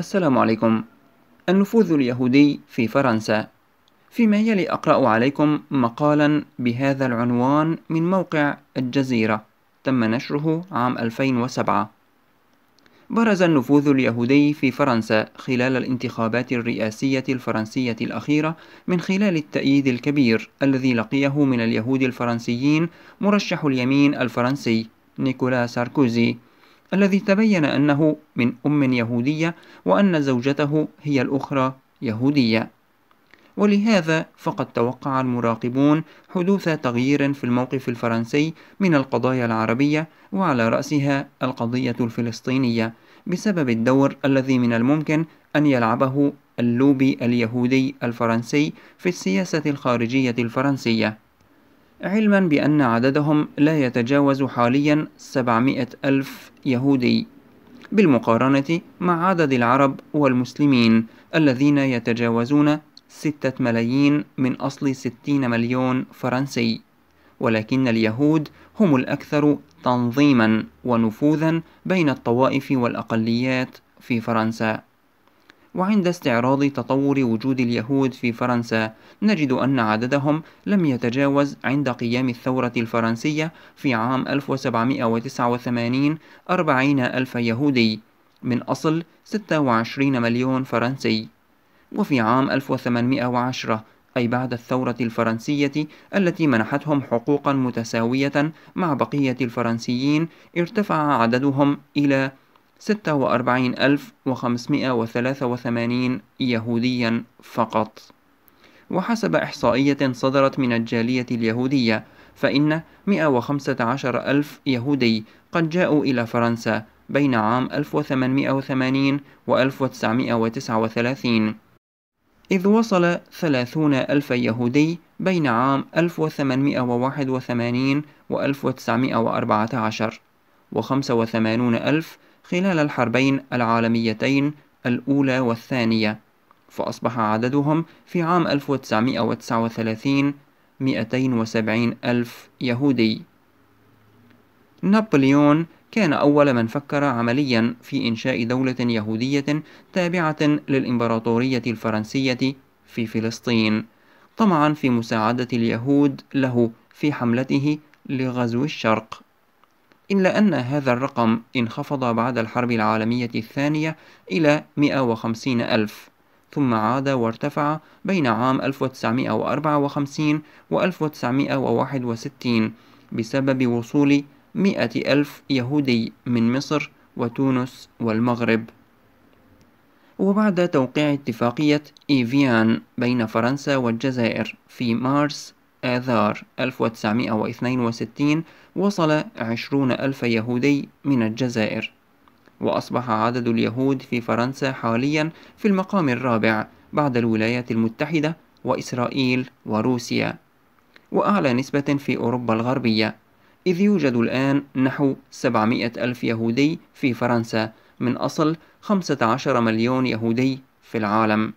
السلام عليكم النفوذ اليهودي في فرنسا فيما يلي أقرأ عليكم مقالا بهذا العنوان من موقع الجزيرة تم نشره عام 2007 برز النفوذ اليهودي في فرنسا خلال الانتخابات الرئاسية الفرنسية الأخيرة من خلال التأييد الكبير الذي لقيه من اليهود الفرنسيين مرشح اليمين الفرنسي نيكولا ساركوزي الذي تبين أنه من أم يهودية وأن زوجته هي الأخرى يهودية ولهذا فقد توقع المراقبون حدوث تغيير في الموقف الفرنسي من القضايا العربية وعلى رأسها القضية الفلسطينية بسبب الدور الذي من الممكن أن يلعبه اللوبي اليهودي الفرنسي في السياسة الخارجية الفرنسية علما بأن عددهم لا يتجاوز حاليا 700 ألف يهودي بالمقارنة مع عدد العرب والمسلمين الذين يتجاوزون ستة ملايين من أصل ستين مليون فرنسي ولكن اليهود هم الأكثر تنظيما ونفوذا بين الطوائف والأقليات في فرنسا وعند استعراض تطور وجود اليهود في فرنسا نجد أن عددهم لم يتجاوز عند قيام الثورة الفرنسية في عام 1789 40 ألف يهودي من أصل 26 مليون فرنسي وفي عام 1810 أي بعد الثورة الفرنسية التي منحتهم حقوقا متساوية مع بقية الفرنسيين ارتفع عددهم إلى 46583 يهوديا فقط وحسب إحصائية صدرت من الجالية اليهودية فإن 115 ألف يهودي قد جاءوا إلى فرنسا بين عام 1880 و 1939 إذ وصل 30 ألف يهودي بين عام 1881 و 1914 و 85 ألف خلال الحربين العالميتين الأولى والثانية فأصبح عددهم في عام 1939 270 ألف يهودي نابليون كان أول من فكر عمليا في إنشاء دولة يهودية تابعة للإمبراطورية الفرنسية في فلسطين طمعا في مساعدة اليهود له في حملته لغزو الشرق إلا أن هذا الرقم انخفض بعد الحرب العالمية الثانية إلى 150 ألف ثم عاد وارتفع بين عام 1954 و 1961 بسبب وصول 100 ألف يهودي من مصر وتونس والمغرب وبعد توقيع اتفاقية إيفيان بين فرنسا والجزائر في مارس آذار 1962 وصل 20 ألف يهودي من الجزائر وأصبح عدد اليهود في فرنسا حاليا في المقام الرابع بعد الولايات المتحدة وإسرائيل وروسيا وأعلى نسبة في أوروبا الغربية إذ يوجد الآن نحو 700 ألف يهودي في فرنسا من أصل 15 مليون يهودي في العالم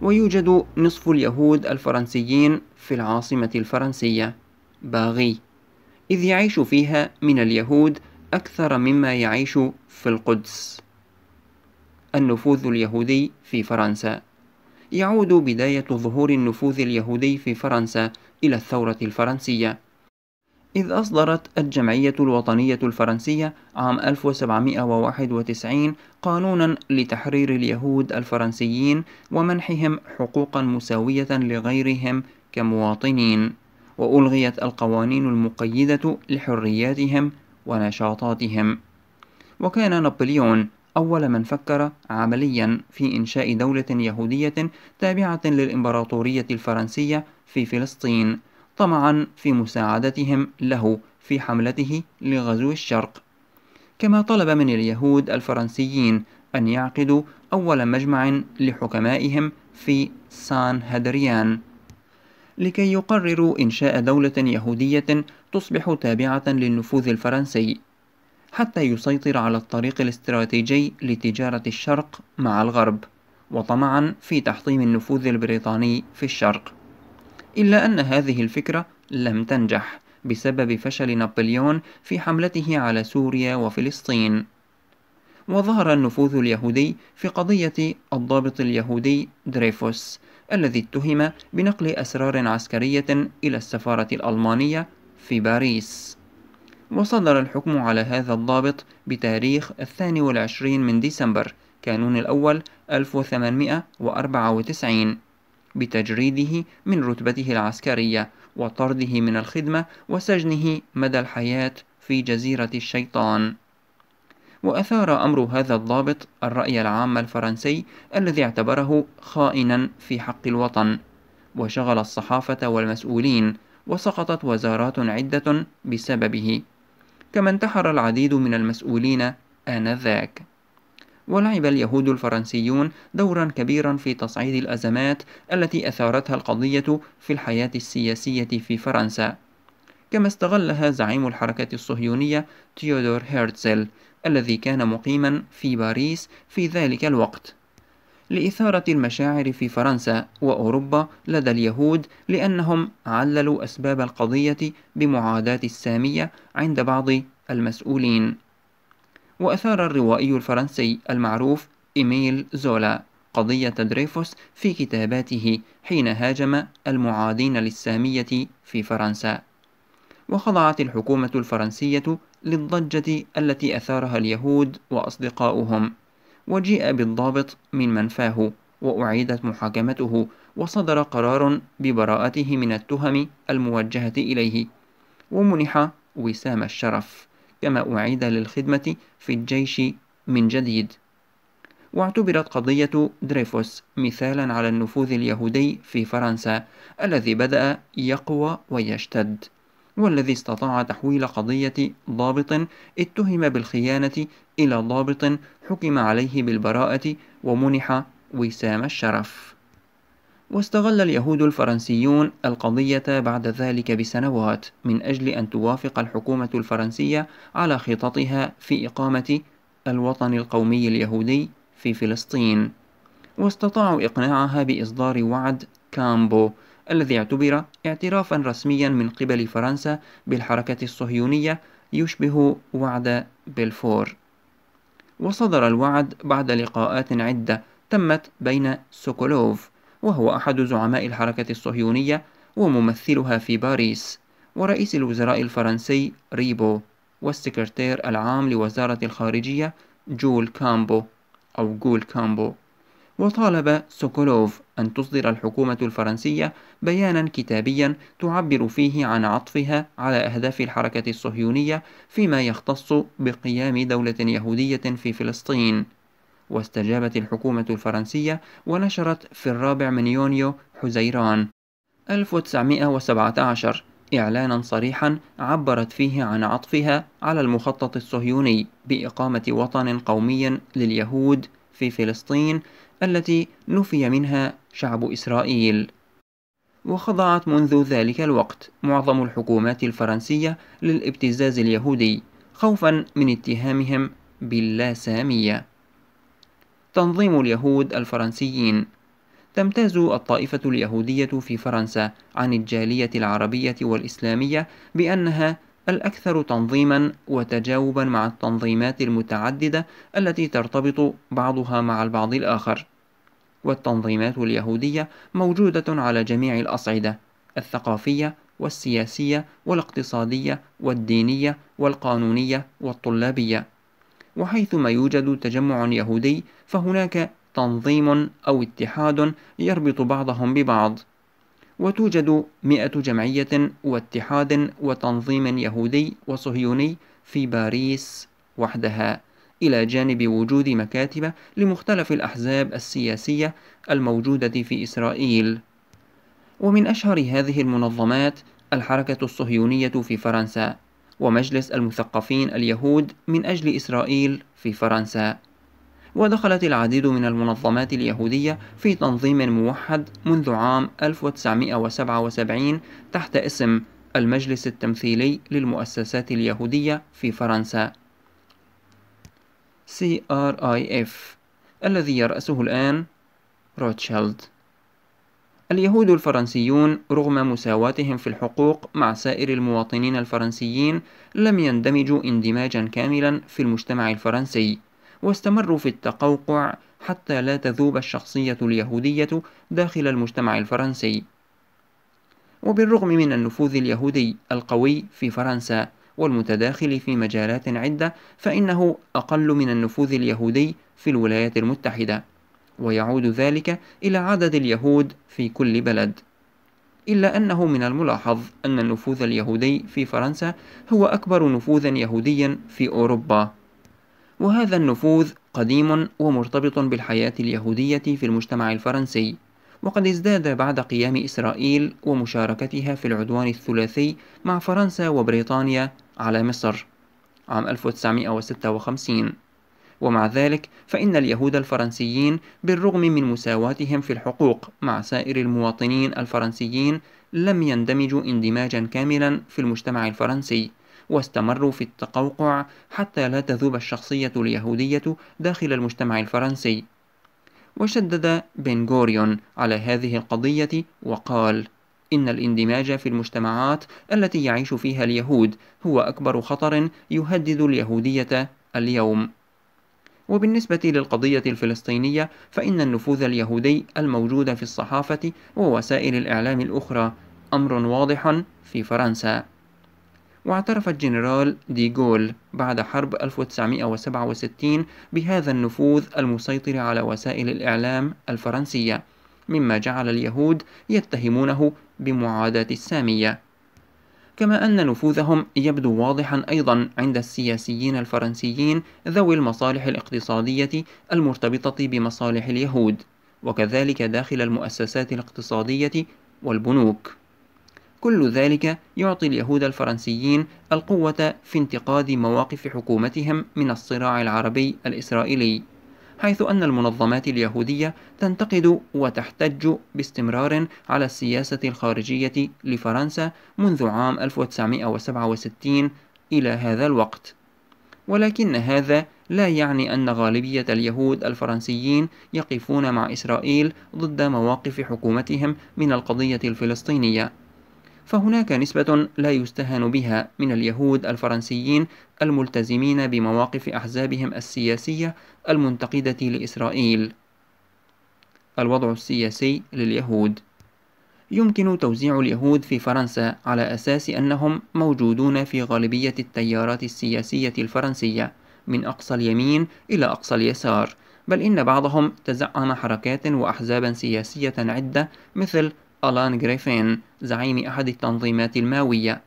ويوجد نصف اليهود الفرنسيين في العاصمة الفرنسية باغي إذ يعيش فيها من اليهود أكثر مما يعيش في القدس النفوذ اليهودي في فرنسا يعود بداية ظهور النفوذ اليهودي في فرنسا إلى الثورة الفرنسية إذ أصدرت الجمعية الوطنية الفرنسية عام 1791 قانونا لتحرير اليهود الفرنسيين ومنحهم حقوقا مساوية لغيرهم كمواطنين وألغيت القوانين المقيدة لحرياتهم ونشاطاتهم وكان نابليون أول من فكر عمليا في إنشاء دولة يهودية تابعة للإمبراطورية الفرنسية في فلسطين طمعا في مساعدتهم له في حملته لغزو الشرق كما طلب من اليهود الفرنسيين أن يعقدوا أول مجمع لحكمائهم في سان هدريان لكي يقرروا إنشاء دولة يهودية تصبح تابعة للنفوذ الفرنسي حتى يسيطر على الطريق الاستراتيجي لتجارة الشرق مع الغرب وطمعا في تحطيم النفوذ البريطاني في الشرق إلا أن هذه الفكرة لم تنجح بسبب فشل نابليون في حملته على سوريا وفلسطين وظهر النفوذ اليهودي في قضية الضابط اليهودي دريفوس الذي اتهم بنقل أسرار عسكرية إلى السفارة الألمانية في باريس وصدر الحكم على هذا الضابط بتاريخ الثاني والعشرين من ديسمبر كانون الأول 1894 بتجريده من رتبته العسكرية وطرده من الخدمة وسجنه مدى الحياة في جزيرة الشيطان وأثار أمر هذا الضابط الرأي العام الفرنسي الذي اعتبره خائنا في حق الوطن وشغل الصحافة والمسؤولين وسقطت وزارات عدة بسببه كما انتحر العديد من المسؤولين آنذاك ولعب اليهود الفرنسيون دورا كبيرا في تصعيد الأزمات التي أثارتها القضية في الحياة السياسية في فرنسا كما استغلها زعيم الحركة الصهيونية تيودور هيرتزل الذي كان مقيما في باريس في ذلك الوقت لإثارة المشاعر في فرنسا وأوروبا لدى اليهود لأنهم عللوا أسباب القضية بمعاداة السامية عند بعض المسؤولين وأثار الروائي الفرنسي المعروف إيميل زولا قضية دريفوس في كتاباته حين هاجم المعادين للسامية في فرنسا وخضعت الحكومة الفرنسية للضجة التي أثارها اليهود وأصدقاؤهم وجيء بالضابط من منفاه وأعيدت محاكمته وصدر قرار ببراءته من التهم الموجهة إليه ومنح وسام الشرف كما أعيد للخدمة في الجيش من جديد واعتبرت قضية دريفوس مثالا على النفوذ اليهودي في فرنسا الذي بدأ يقوى ويشتد والذي استطاع تحويل قضية ضابط اتهم بالخيانة إلى ضابط حكم عليه بالبراءة ومنح وسام الشرف واستغل اليهود الفرنسيون القضية بعد ذلك بسنوات من أجل أن توافق الحكومة الفرنسية على خططها في إقامة الوطن القومي اليهودي في فلسطين واستطاعوا إقناعها بإصدار وعد كامبو الذي اعتبر اعترافا رسميا من قبل فرنسا بالحركة الصهيونية يشبه وعد بلفور وصدر الوعد بعد لقاءات عدة تمت بين سوكولوف وهو أحد زعماء الحركة الصهيونية وممثلها في باريس ورئيس الوزراء الفرنسي ريبو والسكرتير العام لوزارة الخارجية جول كامبو أو جول كامبو وطالب سوكولوف أن تصدر الحكومة الفرنسية بيانا كتابيا تعبر فيه عن عطفها على أهداف الحركة الصهيونية فيما يختص بقيام دولة يهودية في فلسطين واستجابت الحكومة الفرنسية ونشرت في الرابع من يونيو حزيران 1917 إعلانا صريحا عبرت فيه عن عطفها على المخطط الصهيوني بإقامة وطن قومي لليهود في فلسطين التي نفي منها شعب إسرائيل وخضعت منذ ذلك الوقت معظم الحكومات الفرنسية للابتزاز اليهودي خوفا من اتهامهم باللاسامية تنظيم اليهود الفرنسيين تمتاز الطائفة اليهودية في فرنسا عن الجالية العربية والإسلامية بأنها الأكثر تنظيما وتجاوبا مع التنظيمات المتعددة التي ترتبط بعضها مع البعض الآخر والتنظيمات اليهودية موجودة على جميع الأصعدة الثقافية والسياسية والاقتصادية والدينية والقانونية والطلابية وحيثما يوجد تجمع يهودي فهناك تنظيم أو اتحاد يربط بعضهم ببعض وتوجد مئة جمعية واتحاد وتنظيم يهودي وصهيوني في باريس وحدها إلى جانب وجود مكاتب لمختلف الأحزاب السياسية الموجودة في إسرائيل ومن أشهر هذه المنظمات الحركة الصهيونية في فرنسا ومجلس المثقفين اليهود من أجل إسرائيل في فرنسا ودخلت العديد من المنظمات اليهودية في تنظيم موحد منذ عام 1977 تحت اسم المجلس التمثيلي للمؤسسات اليهودية في فرنسا CRIF الذي يرأسه الآن روتشيلد اليهود الفرنسيون رغم مساواتهم في الحقوق مع سائر المواطنين الفرنسيين لم يندمجوا اندماجا كاملا في المجتمع الفرنسي واستمروا في التقوقع حتى لا تذوب الشخصية اليهودية داخل المجتمع الفرنسي وبالرغم من النفوذ اليهودي القوي في فرنسا والمتداخل في مجالات عدة فإنه أقل من النفوذ اليهودي في الولايات المتحدة ويعود ذلك إلى عدد اليهود في كل بلد إلا أنه من الملاحظ أن النفوذ اليهودي في فرنسا هو أكبر نفوذا يهوديا في أوروبا وهذا النفوذ قديم ومرتبط بالحياة اليهودية في المجتمع الفرنسي وقد ازداد بعد قيام إسرائيل ومشاركتها في العدوان الثلاثي مع فرنسا وبريطانيا على مصر عام 1956 ومع ذلك فإن اليهود الفرنسيين بالرغم من مساواتهم في الحقوق مع سائر المواطنين الفرنسيين لم يندمجوا اندماجا كاملا في المجتمع الفرنسي واستمروا في التقوقع حتى لا تذوب الشخصية اليهودية داخل المجتمع الفرنسي وشدد بن غوريون على هذه القضية وقال إن الاندماج في المجتمعات التي يعيش فيها اليهود هو أكبر خطر يهدد اليهودية اليوم وبالنسبة للقضية الفلسطينية فإن النفوذ اليهودي الموجود في الصحافة ووسائل الإعلام الأخرى أمر واضح في فرنسا واعترف الجنرال ديغول بعد حرب 1967 بهذا النفوذ المسيطر على وسائل الإعلام الفرنسية مما جعل اليهود يتهمونه بمعاداة السامية كما أن نفوذهم يبدو واضحا أيضا عند السياسيين الفرنسيين ذوي المصالح الاقتصادية المرتبطة بمصالح اليهود وكذلك داخل المؤسسات الاقتصادية والبنوك كل ذلك يعطي اليهود الفرنسيين القوة في انتقاد مواقف حكومتهم من الصراع العربي الإسرائيلي حيث أن المنظمات اليهودية تنتقد وتحتج باستمرار على السياسة الخارجية لفرنسا منذ عام 1967 إلى هذا الوقت ولكن هذا لا يعني أن غالبية اليهود الفرنسيين يقفون مع إسرائيل ضد مواقف حكومتهم من القضية الفلسطينية فهناك نسبة لا يستهان بها من اليهود الفرنسيين الملتزمين بمواقف أحزابهم السياسية المنتقدة لإسرائيل. الوضع السياسي لليهود يمكن توزيع اليهود في فرنسا على أساس أنهم موجودون في غالبية التيارات السياسية الفرنسية من أقصى اليمين إلى أقصى اليسار، بل إن بعضهم تزعم حركات وأحزابا سياسية عدة مثل ألان غريفين زعيم أحد التنظيمات الماوية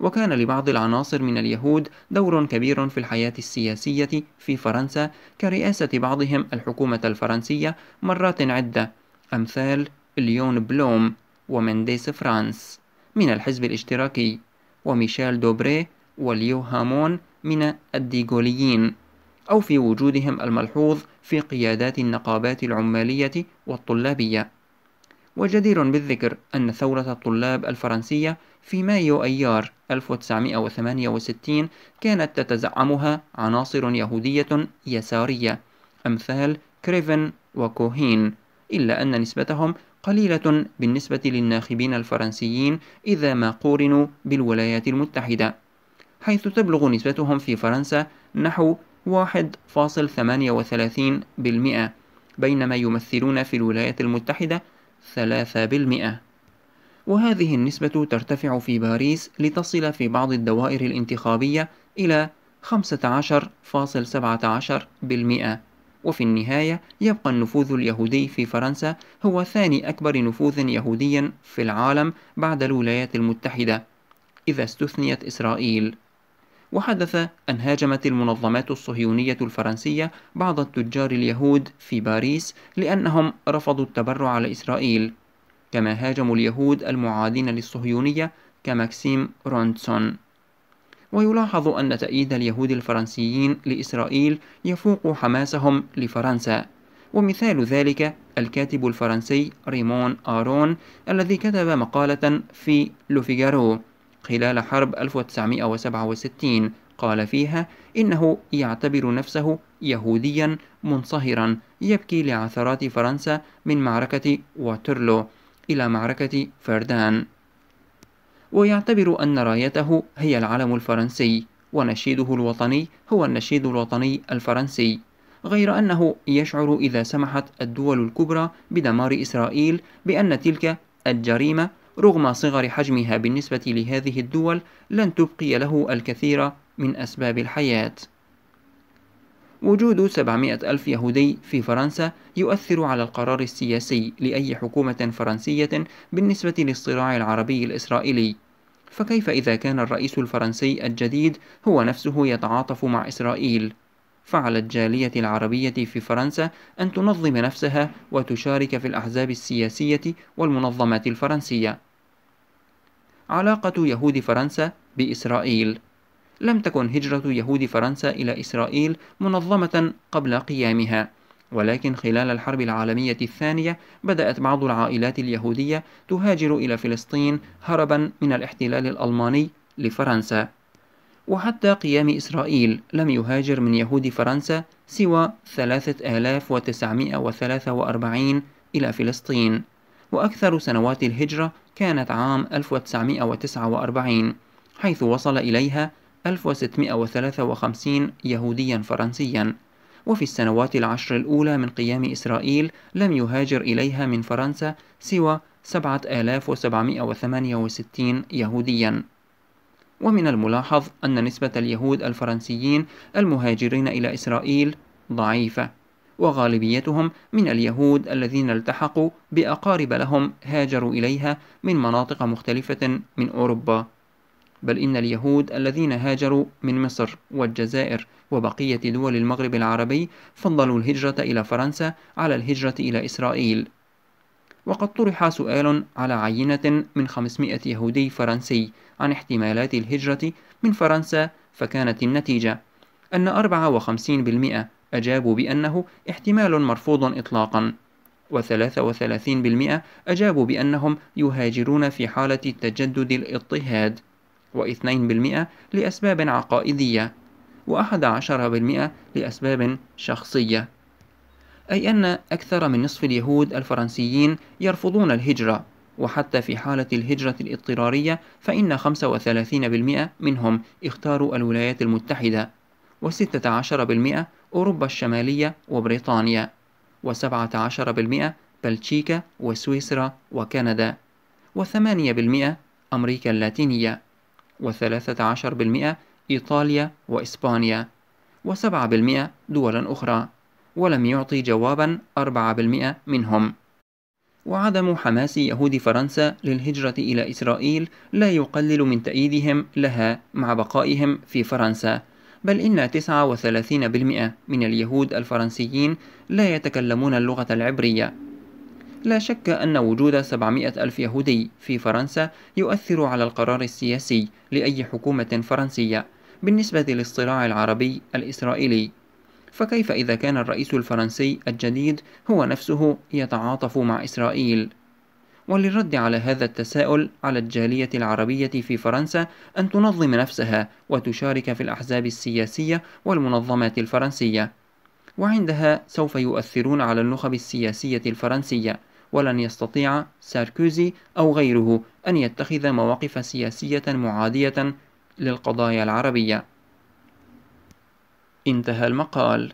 وكان لبعض العناصر من اليهود دور كبير في الحياة السياسية في فرنسا كرئاسة بعضهم الحكومة الفرنسية مرات عدة أمثال ليون بلوم ومنديس فرانس من الحزب الاشتراكي وميشيل دوبري وليو هامون من الديغوليين أو في وجودهم الملحوظ في قيادات النقابات العمالية والطلابية وجدير بالذكر أن ثورة الطلاب الفرنسية في مايو أيار 1968 كانت تتزعمها عناصر يهودية يسارية أمثال كريفن وكوهين إلا أن نسبتهم قليلة بالنسبة للناخبين الفرنسيين إذا ما قورنوا بالولايات المتحدة حيث تبلغ نسبتهم في فرنسا نحو 1.38% بينما يمثلون في الولايات المتحدة 3% وهذه النسبة ترتفع في باريس لتصل في بعض الدوائر الانتخابية إلى 15.17% وفي النهاية يبقى النفوذ اليهودي في فرنسا هو ثاني أكبر نفوذ يهوديا في العالم بعد الولايات المتحدة إذا استثنيت إسرائيل وحدث أن هاجمت المنظمات الصهيونية الفرنسية بعض التجار اليهود في باريس لأنهم رفضوا التبرع لإسرائيل كما هاجموا اليهود المعادين للصهيونية كماكسيم رونتسون ويلاحظ أن تأييد اليهود الفرنسيين لإسرائيل يفوق حماسهم لفرنسا ومثال ذلك الكاتب الفرنسي ريمون آرون الذي كتب مقالة في لوفيغارو خلال حرب 1967 قال فيها إنه يعتبر نفسه يهوديا منصهرا يبكي لعثرات فرنسا من معركة واترلو إلى معركة فردان ويعتبر أن رايته هي العلم الفرنسي ونشيده الوطني هو النشيد الوطني الفرنسي غير أنه يشعر إذا سمحت الدول الكبرى بدمار إسرائيل بأن تلك الجريمة رغم صغر حجمها بالنسبة لهذه الدول لن تبقي له الكثير من أسباب الحياة وجود 700 ألف يهودي في فرنسا يؤثر على القرار السياسي لأي حكومة فرنسية بالنسبة للصراع العربي الإسرائيلي فكيف إذا كان الرئيس الفرنسي الجديد هو نفسه يتعاطف مع إسرائيل؟ فعلى الجالية العربية في فرنسا أن تنظم نفسها وتشارك في الأحزاب السياسية والمنظمات الفرنسية. علاقة يهود فرنسا بإسرائيل لم تكن هجرة يهود فرنسا إلى إسرائيل منظمة قبل قيامها، ولكن خلال الحرب العالمية الثانية بدأت بعض العائلات اليهودية تهاجر إلى فلسطين هربًا من الاحتلال الألماني لفرنسا. وحتى قيام إسرائيل لم يهاجر من يهود فرنسا سوى 3943 إلى فلسطين وأكثر سنوات الهجرة كانت عام 1949 حيث وصل إليها 1653 يهوديا فرنسيا وفي السنوات العشر الأولى من قيام إسرائيل لم يهاجر إليها من فرنسا سوى 7768 يهوديا ومن الملاحظ أن نسبة اليهود الفرنسيين المهاجرين إلى إسرائيل ضعيفة وغالبيتهم من اليهود الذين التحقوا بأقارب لهم هاجروا إليها من مناطق مختلفة من أوروبا بل إن اليهود الذين هاجروا من مصر والجزائر وبقية دول المغرب العربي فضلوا الهجرة إلى فرنسا على الهجرة إلى إسرائيل وقد طرح سؤال على عينة من 500 يهودي فرنسي عن احتمالات الهجرة من فرنسا فكانت النتيجة أن 54% أجابوا بأنه احتمال مرفوض إطلاقا و33% أجابوا بأنهم يهاجرون في حالة تجدد الاضطهاد و2% لأسباب عقائدية و11% لأسباب شخصية أي أن أكثر من نصف اليهود الفرنسيين يرفضون الهجرة وحتى في حالة الهجرة الاضطرارية فإن 35% منهم اختاروا الولايات المتحدة و16% أوروبا الشمالية وبريطانيا و17% بلجيكا وسويسرا وكندا و8% أمريكا اللاتينية و13% إيطاليا وإسبانيا و7% دولا أخرى ولم يعطي جوابا 4% منهم وعدم حماس يهود فرنسا للهجرة إلى إسرائيل لا يقلل من تأييدهم لها مع بقائهم في فرنسا بل إن 39% من اليهود الفرنسيين لا يتكلمون اللغة العبرية لا شك أن وجود 700 ألف يهودي في فرنسا يؤثر على القرار السياسي لأي حكومة فرنسية بالنسبة للصراع العربي الإسرائيلي فكيف إذا كان الرئيس الفرنسي الجديد هو نفسه يتعاطف مع إسرائيل؟ وللرد على هذا التساؤل على الجالية العربية في فرنسا أن تنظم نفسها وتشارك في الأحزاب السياسية والمنظمات الفرنسية، وعندها سوف يؤثرون على النخب السياسية الفرنسية، ولن يستطيع ساركوزي أو غيره أن يتخذ مواقف سياسية معادية للقضايا العربية. انتهى المقال